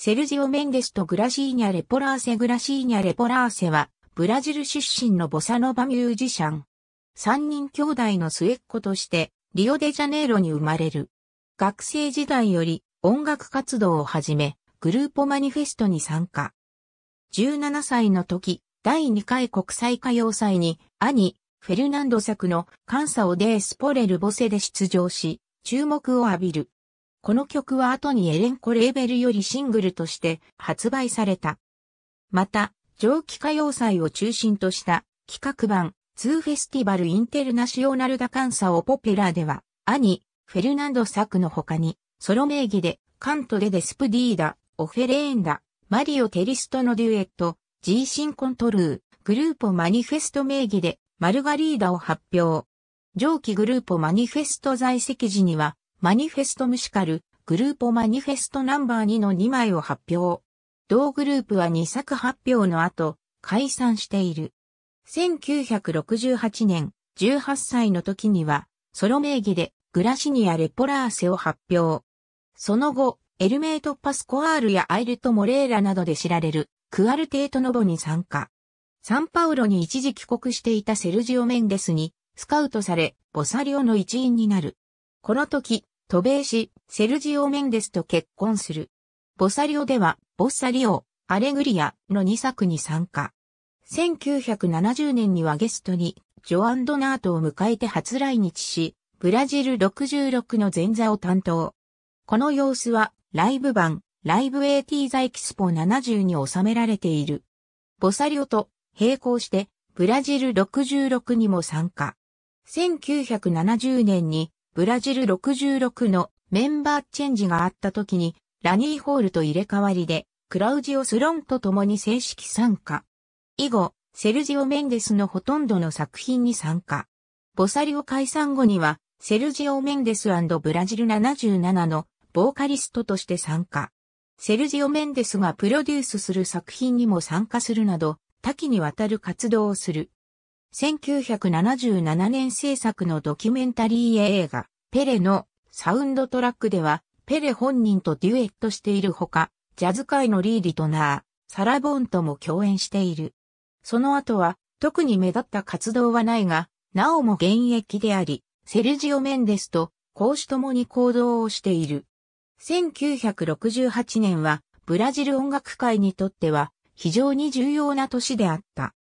セルジオ・メンデスとグラシーニャ・レポラーセグラシーニャ・レポラーセは、ブラジル出身のボサノバミュージシャン。三人兄弟の末っ子として、リオデジャネイロに生まれる。学生時代より音楽活動を始め、グループマニフェストに参加。17歳の時、第2回国際歌謡祭に、兄、フェルナンド作のカンサオデースポレルボセで出場し、注目を浴びる。この曲は後にエレンコレーベルよりシングルとして発売された。また、蒸気歌謡祭を中心とした企画版2フェスティバルインテルナショナルダカンサオポペラーでは、兄、フェルナンド作の他に、ソロ名義でカントデデスプディーダ、オフェレーンダ、マリオ・テリストのデュエット、ジーシンコントルー、グループマニフェスト名義でマルガリーダを発表。上記グループマニフェスト在籍時には、マニフェストムシカル、グループマニフェストナンバー2の2枚を発表。同グループは2作発表の後、解散している。1968年、18歳の時には、ソロ名義で、グラシニア・レポラーセを発表。その後、エルメート・パスコアールやアイルト・モレーラなどで知られる、クアルテート・ノボに参加。サンパウロに一時帰国していたセルジオ・メンデスに、スカウトされ、ボサリオの一員になる。この時、渡米し、セルジオ・メンデスと結婚する。ボサリオでは、ボッサリオ、アレグリアの2作に参加。1970年にはゲストに、ジョアン・ドナートを迎えて初来日し、ブラジル66の前座を担当。この様子は、ライブ版、ライブ AT ザエキスポ70に収められている。ボサリオと並行して、ブラジル66にも参加。1970年にブラジル66のメンバーチェンジがあった時に、ラニーホールと入れ替わりで、クラウジオ・スロンと共に正式参加。以後、セルジオ・メンデスのほとんどの作品に参加。ボサリオ解散後には、セルジオ・メンデスブラジル77のボーカリストとして参加。セルジオ・メンデスがプロデュースする作品にも参加するなど、多岐にわたる活動をする。1977年制作のドキュメンタリー映画、ペレのサウンドトラックでは、ペレ本人とデュエットしているほか、ジャズ界のリーリトナー、サラ・ボーンとも共演している。その後は、特に目立った活動はないが、なおも現役であり、セルジオ・メンデスと公私ともに行動をしている。1968年は、ブラジル音楽界にとっては、非常に重要な年であった。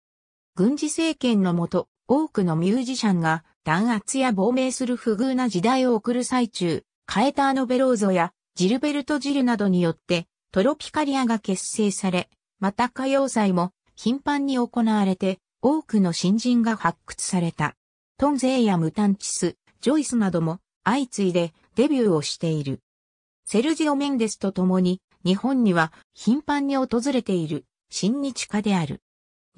軍事政権のもと、多くのミュージシャンが弾圧や亡命する不遇な時代を送る最中、カエターノ・ベローゾやジルベルト・ジルなどによってトロピカリアが結成され、また歌謡祭も頻繁に行われて多くの新人が発掘された。トンゼイやムタンチス、ジョイスなども相次いでデビューをしている。セルジオ・メンデスと共に日本には頻繁に訪れている親日家である。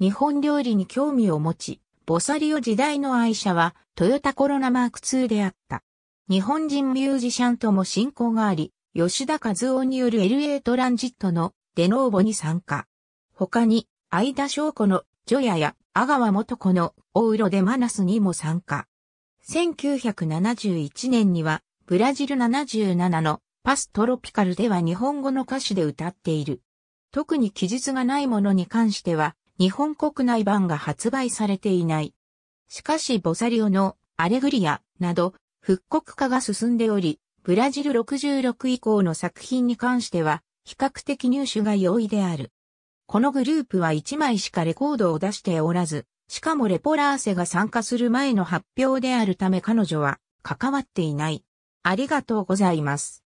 日本料理に興味を持ち、ボサリオ時代の愛車はトヨタコロナマーク2であった。日本人ミュージシャンとも親交があり、吉田和夫による LA トランジットのデノーボに参加。他に、相田翔子のジョヤや阿川元子のオウロデマナスにも参加。1971年には、ブラジル77のパストロピカルでは日本語の歌詞で歌っている。特に記述がないものに関しては、日本国内版が発売されていない。しかしボサリオのアレグリアなど復刻化が進んでおり、ブラジル66以降の作品に関しては比較的入手が容易である。このグループは1枚しかレコードを出しておらず、しかもレポラーセが参加する前の発表であるため彼女は関わっていない。ありがとうございます。